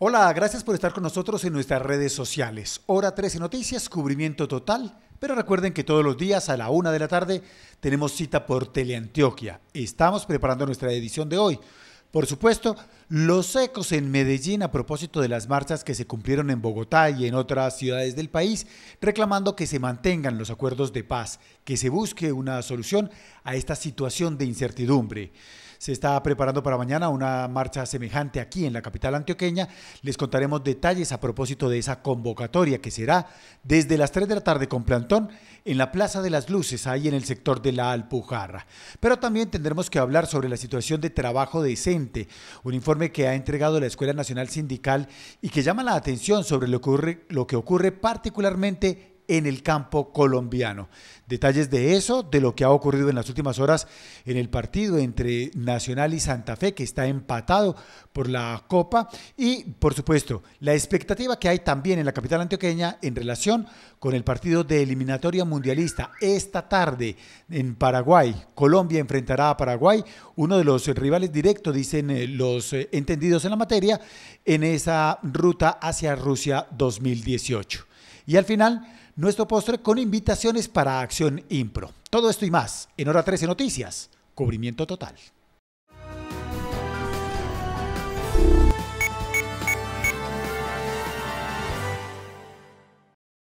Hola, gracias por estar con nosotros en nuestras redes sociales. Hora 13 Noticias, cubrimiento total. Pero recuerden que todos los días a la una de la tarde tenemos cita por Teleantioquia. Estamos preparando nuestra edición de hoy. Por supuesto, los ecos en Medellín a propósito de las marchas que se cumplieron en Bogotá y en otras ciudades del país, reclamando que se mantengan los acuerdos de paz, que se busque una solución a esta situación de incertidumbre. Se está preparando para mañana una marcha semejante aquí en la capital antioqueña. Les contaremos detalles a propósito de esa convocatoria que será desde las 3 de la tarde con plantón en la Plaza de las Luces, ahí en el sector de la Alpujarra. Pero también tendremos que hablar sobre la situación de trabajo decente, un informe que ha entregado la Escuela Nacional Sindical y que llama la atención sobre lo que ocurre, lo que ocurre particularmente en el campo colombiano. Detalles de eso, de lo que ha ocurrido en las últimas horas en el partido entre Nacional y Santa Fe, que está empatado por la Copa, y por supuesto la expectativa que hay también en la capital antioqueña en relación con el partido de eliminatoria mundialista. Esta tarde en Paraguay, Colombia enfrentará a Paraguay, uno de los rivales directos, dicen eh, los eh, entendidos en la materia, en esa ruta hacia Rusia 2018. Y al final, nuestro postre con invitaciones para Acción Impro. Todo esto y más en Hora 13 Noticias, cubrimiento total.